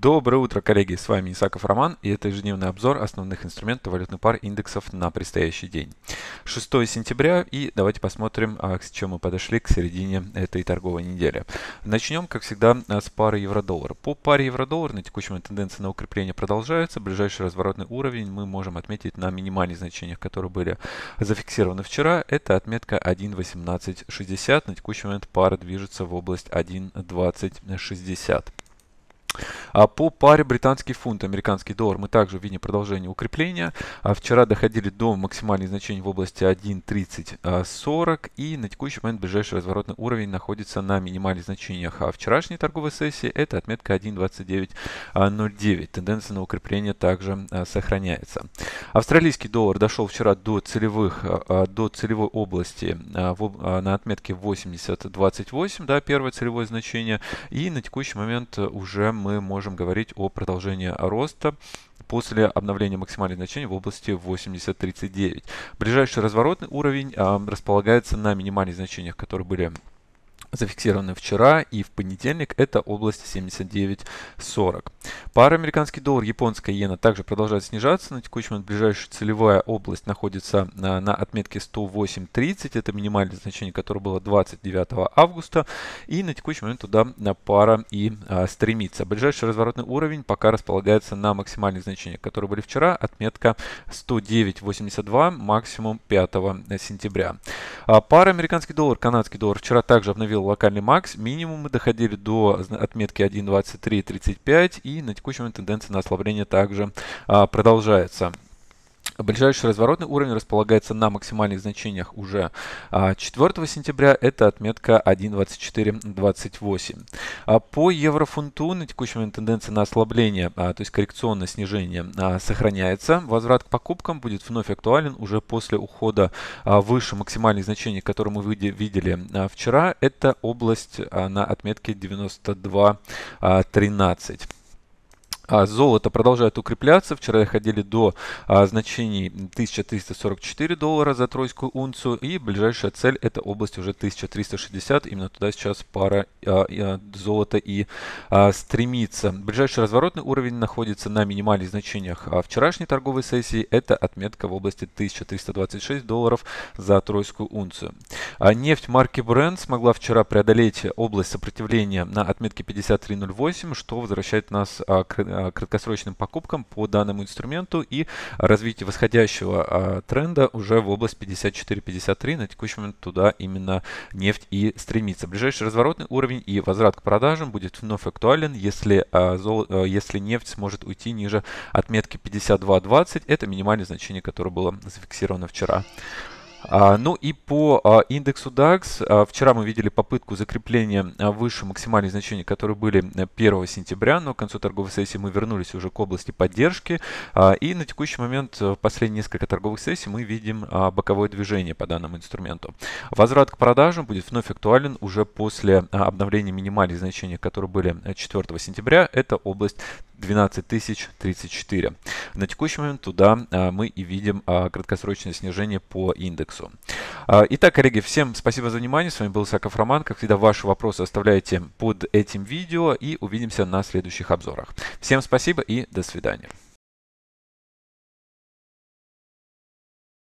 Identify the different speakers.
Speaker 1: Доброе утро, коллеги! С вами Исаков Роман и это ежедневный обзор основных инструментов валютных пар индексов на предстоящий день. 6 сентября и давайте посмотрим, с а чем мы подошли к середине этой торговой недели. Начнем, как всегда, а, с пары евро-доллар. По паре евро-доллар на текущем тенденции на укрепление продолжаются. Ближайший разворотный уровень мы можем отметить на минимальных значениях, которые были зафиксированы вчера. Это отметка 1.1860. На текущий момент пара движется в область 1.2060. А по паре британский фунт, американский доллар мы также видим продолжение укрепления. А вчера доходили до максимальных значений в области 1.3040 и на текущий момент ближайший разворотный уровень находится на минимальных значениях а вчерашней торговой сессии. Это отметка 1.2909. Тенденция на укрепление также а, сохраняется. Австралийский доллар дошел вчера до целевых, а, а, до целевой области на отметке 80.28, да, первое целевое значение. И на текущий момент уже мы можем можем говорить о продолжении роста после обновления максимальных значений в области 8039. Ближайший разворотный уровень э, располагается на минимальных значениях, которые были зафиксированы вчера и в понедельник, это область 79.40. Пара американский доллар, японская иена также продолжает снижаться. На текущий момент ближайшая целевая область находится на, на отметке 108.30. Это минимальное значение, которое было 29 августа. И на текущий момент туда а, пара и а, стремится. Ближайший разворотный уровень пока располагается на максимальных значениях, которые были вчера. Отметка 109.82, максимум 5 сентября. А пара американский доллар, канадский доллар вчера также обновил локальный макс, минимум мы доходили до отметки 1.2335 и на текущем момент тенденция на ослабление также а, продолжается. Ближайший разворотный уровень располагается на максимальных значениях уже 4 а, сентября, это отметка 1.2428. А, по еврофунту на текущий момент тенденция на ослабление, а, то есть коррекционное снижение сохраняется. Возврат к покупкам будет вновь актуален уже после ухода выше максимальных значений, которые мы видели вчера. Это область на отметке 92.13. А золото продолжает укрепляться. Вчера доходили до а, значений 1344 доллара за тройскую унцию. И ближайшая цель это область уже 1360. Именно туда сейчас пара золота и а, стремится. Ближайший разворотный уровень находится на минимальных значениях А вчерашней торговой сессии. Это отметка в области 1326 долларов за тройскую унцию. А, нефть марки Brent смогла вчера преодолеть область сопротивления на отметке 53.08, что возвращает нас а, к а, краткосрочным покупкам по данному инструменту и развитию восходящего тренда уже в область 54.53. На текущий момент туда именно нефть и стремится. Ближайший разворотный уровень и возврат к продажам будет вновь актуален, если, если нефть сможет уйти ниже отметки 52.20. Это минимальное значение, которое было зафиксировано вчера. А, ну и по а, индексу DAX. А, вчера мы видели попытку закрепления выше максимальных значений, которые были 1 э, сентября, но к концу торговой сессии мы вернулись уже к области поддержки. И на текущий момент, э, в последние несколько торговых сессий, мы видим боковое движение по данному инструменту. Возврат к продажам будет вновь актуален уже после обновления минимальных значений, которые были 4 э, сентября. Это область 12 034. На текущий момент туда а, мы и видим а, краткосрочное снижение по индексу. А, итак, коллеги, всем спасибо за внимание. С вами был Саков Роман. Как всегда, ваши вопросы оставляйте под этим видео и увидимся на следующих обзорах. Всем спасибо и до свидания.